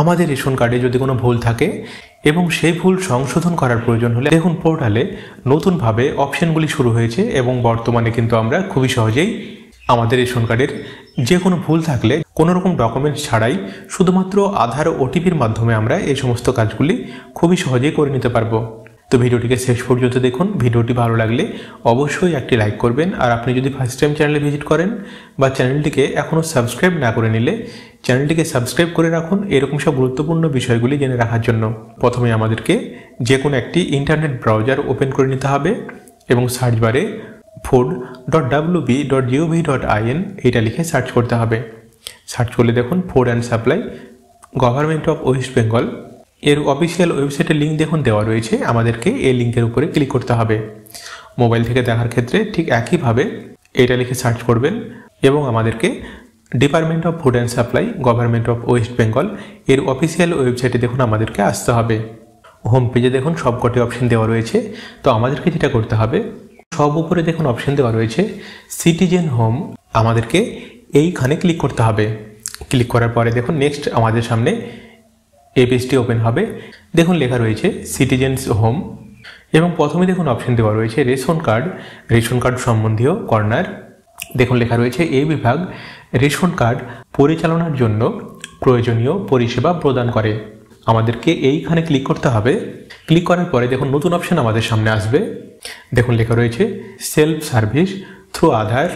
আমাদের রেশন কার্ডে যদি কোনো ভুল থাকে এবং সেই ভুল সংশোধন করার প্রয়োজন হলে দেখুন পোর্টালে নতুনভাবে অপশানগুলি শুরু হয়েছে এবং বর্তমানে কিন্তু আমরা খুবই সহজেই আমাদের রেশন কার্ডের যে কোনো ভুল থাকলে কোনো রকম ডকুমেন্টস ছাড়াই শুধুমাত্র আধার ওটিপির মাধ্যমে আমরা এই সমস্ত কাজগুলি খুবই সহজেই করে নিতে পারবো তো ভিডিওটিকে শেষ পর্যন্ত দেখুন ভিডিওটি ভালো লাগলে অবশ্যই একটি লাইক করবেন আর আপনি যদি ফার্স্ট টাইম চ্যানেলে ভিজিট করেন বা চ্যানেলটিকে এখনও সাবস্ক্রাইব না করে নিলে চ্যানেলটিকে সাবস্ক্রাইব করে রাখুন এরকম সব গুরুত্বপূর্ণ বিষয়গুলি জেনে রাখার জন্য প্রথমে আমাদেরকে যে কোনো একটি ইন্টারনেট ব্রাউজার ওপেন করে নিতে হবে এবং সার্চ বারে food dot W B dot G O V dot I N এইটা লিখে সার্চ করতে হবে সার্চ করলে দেখুন food and supply government of West Bengal এর অফিসিয়াল ওয়েবসাইটের লিঙ্ক দেখুন দেওয়া রয়েছে আমাদেরকে এই লিঙ্কের উপরে ক্লিক করতে হবে মোবাইল থেকে দেখার ক্ষেত্রে ঠিক একইভাবে এটা লিখে সার্চ করবেন এবং আমাদেরকে department of food and supply government of West Bengal এর অফিসিয়াল ওয়েবসাইটে দেখুন আমাদেরকে আসতে হবে হোম পেজে দেখুন সবকটি অপশন দেওয়া রয়েছে তো আমাদেরকে যেটা করতে হবে সব উপরে দেখুন অপশন দেওয়া রয়েছে সিটিজেন হোম আমাদেরকে এইখানে ক্লিক করতে হবে ক্লিক করার পরে দেখুন নেক্সট আমাদের সামনে এই পেজটি ওপেন হবে দেখুন লেখা রয়েছে সিটিজেন্স হোম এবং প্রথমে দেখুন অপশন দেওয়া রয়েছে রেশন কার্ড রেশন কার্ড সম্বন্ধীয় কর্নার দেখুন লেখা রয়েছে এই বিভাগ রেশন কার্ড পরিচালনার জন্য প্রয়োজনীয় পরিষেবা প্রদান করে আমাদেরকে এইখানে ক্লিক করতে হবে ক্লিক করার পরে দেখুন নতুন অপশন আমাদের সামনে আসবে দেখুন লেখা রয়েছে সেলফ সার্ভিস থ্রু আধার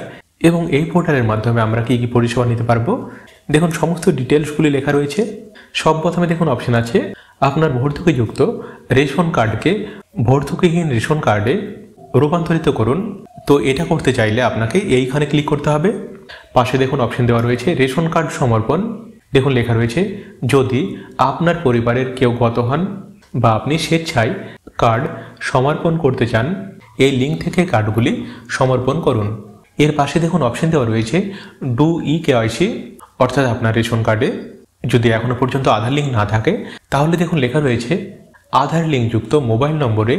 এবং এই পোর্টালের মাধ্যমে আমরা কী কী পরিষেবা নিতে পারবো দেখুন সমস্ত ডিটেলসগুলি লেখা রয়েছে সব প্রথমে দেখুন অপশন আছে আপনার ভর্তুকিযুক্ত রেশন কার্ডকে ভর্তুকিহীন রেশন কার্ডে রূপান্তরিত করুন তো এটা করতে চাইলে আপনাকে এইখানে ক্লিক করতে হবে পাশে দেখুন অপশন দেওয়া রয়েছে রেশন কার্ড সমর্পণ দেখুন লেখা রয়েছে যদি আপনার পরিবারের কেউ গত হন বা আপনি স্বেচ্ছায় কার্ড সমর্পণ করতে চান এই লিঙ্ক থেকে কার্ডগুলি সমর্পণ করুন এর পাশে দেখুন অপশন দেওয়া রয়েছে ডু ই কেওয়াইসি অর্থাৎ আপনার রেশন কার্ডে যদি এখনও পর্যন্ত আধার লিঙ্ক না থাকে তাহলে দেখুন লেখা রয়েছে আধার লিঙ্কযুক্ত মোবাইল নম্বরে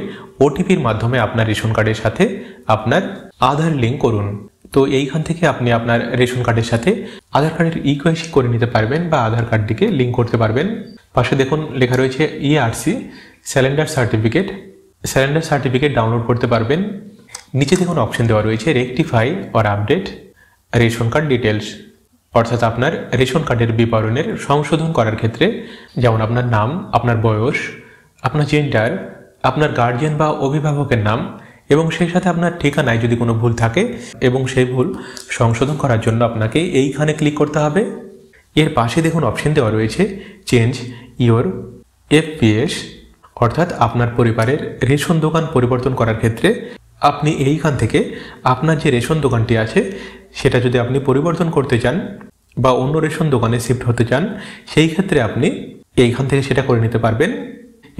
ওটিপির মাধ্যমে আপনার রেশন কার্ডের সাথে আপনার আধার লিঙ্ক করুন তো এইখান থেকে আপনি আপনার রেশন কার্ডের সাথে আধার কার্ডের ইকোয়েসি e করে নিতে পারবেন বা আধার কার্ডটিকে লিঙ্ক করতে পারবেন পাশে দেখুন লেখা রয়েছে ERC surrender certificate surrender certificate download করতে পারবেন নিচে দেখুন অপশন দেওয়া রয়েছে rectify or update ration card details অর্থাৎ আপনার রেশন কার্ডের বিবরণের সংশোধন করার ক্ষেত্রে যেমন আপনার নাম আপনার বয়স আপনার জেন্ডার আপনার গার্জিয়ান বা অভিভাবকের নাম এবং সেই সাথে আপনার ঠিকানায় যদি কোনো ভুল থাকে এবং সেই ভুল সংশোধন করার জন্য আপনাকে এইখানে ক্লিক করতে হবে এর পাশে দেখুন অপশন দেওয়া রয়েছে চেঞ্জ ইওর এফপিএস অর্থাৎ আপনার পরিবারের রেশন দোকান পরিবর্তন করার ক্ষেত্রে আপনি এইখান থেকে আপনার যে রেশন দোকানটি আছে সেটা যদি আপনি পরিবর্তন করতে চান বা অন্য রেশন দোকানে শিফট হতে চান সেই ক্ষেত্রে আপনি এইখান থেকে সেটা করে নিতে পারবেন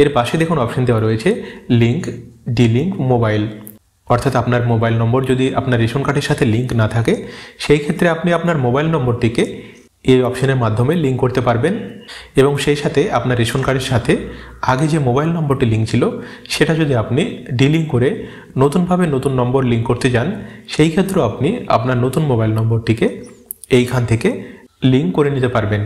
এর পাশে দেখুন অপশন দেওয়া রয়েছে লিঙ্ক ডি লিঙ্ক মোবাইল অর্থাৎ আপনার মোবাইল নম্বর যদি আপনার রেশন কার্ডের সাথে লিঙ্ক না থাকে সেই ক্ষেত্রে আপনি আপনার মোবাইল নম্বরটিকে এই অপশনের মাধ্যমে লিঙ্ক করতে পারবেন এবং সেই সাথে আপনার রেশন কার্ডের সাথে আগে যে মোবাইল নম্বরটি লিঙ্ক ছিল সেটা যদি আপনি ডিলিঙ্ক করে নতুনভাবে নতুন নম্বর লিঙ্ক করতে যান সেই ক্ষেত্রেও আপনি আপনার নতুন মোবাইল নম্বরটিকে এইখান থেকে লিঙ্ক করে নিতে পারবেন